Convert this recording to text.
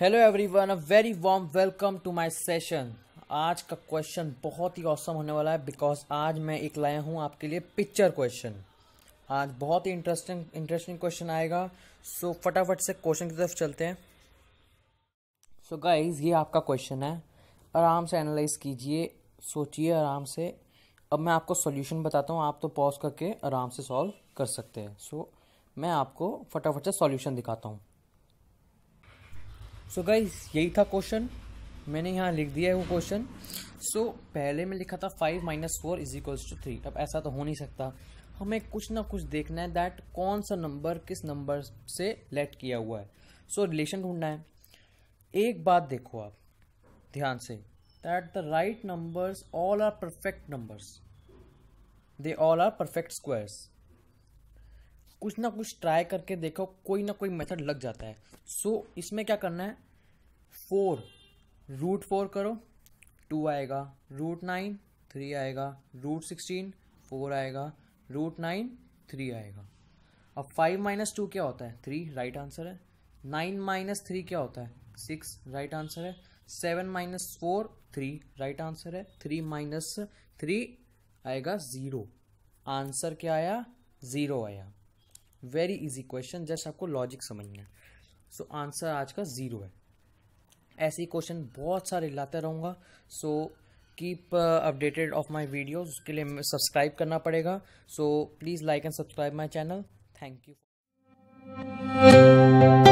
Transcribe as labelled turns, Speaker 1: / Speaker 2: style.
Speaker 1: hello everyone a very warm welcome to my session आज का question बहुत ही awesome होने वाला है बिकॉज आज मैं एक लाया हूँ आपके लिए पिक्चर क्वेश्चन आज बहुत ही इंटरेस्टिंग इंटरेस्टिंग क्वेश्चन आएगा सो so, फटाफट से क्वेश्चन की तरफ चलते हैं सो so, गाइस ये आपका क्वेश्चन है आराम से एनालाइज कीजिए सोचिए आराम से अब मैं आपको सॉल्यूशन बताता हूँ आप तो पॉज करके आराम से सॉल्व कर सकते हैं सो so, मैं आपको फटाफट से सॉल्यूशन दिखाता हूँ सो so गाइज यही था क्वेश्चन मैंने यहाँ लिख दिया है वो क्वेश्चन सो so, पहले में लिखा था five minus four is equals to three अब ऐसा तो हो नहीं सकता हमें कुछ ना कुछ देखना है दैट कौन सा नंबर किस नंबर से लेट किया हुआ है सो रिलेशन ढूंढना है एक बात देखो आप ध्यान से that the right numbers all are perfect numbers they all are perfect squares कुछ ना कुछ ट्राई करके देखो कोई ना कोई मेथड लग जाता है सो so, इसमें क्या करना है फोर रूट फोर करो टू आएगा रूट नाइन थ्री आएगा रूट सिक्सटीन फोर आएगा रूट नाइन थ्री आएगा अब फाइव माइनस टू क्या होता है थ्री राइट आंसर है नाइन माइनस थ्री क्या होता है सिक्स राइट आंसर है seven minus four three right answer है थ्री माइनस थ्री आएगा ज़ीरो आंसर क्या आया ज़ीरो आया वेरी इजी क्वेश्चन जस्ट आपको लॉजिक समझना है सो आंसर आज का ज़ीरो है ऐसे ही क्वेश्चन बहुत सारे लाते रहूँगा so keep updated of my videos उसके लिए सब्सक्राइब करना पड़ेगा so please like and subscribe my channel thank you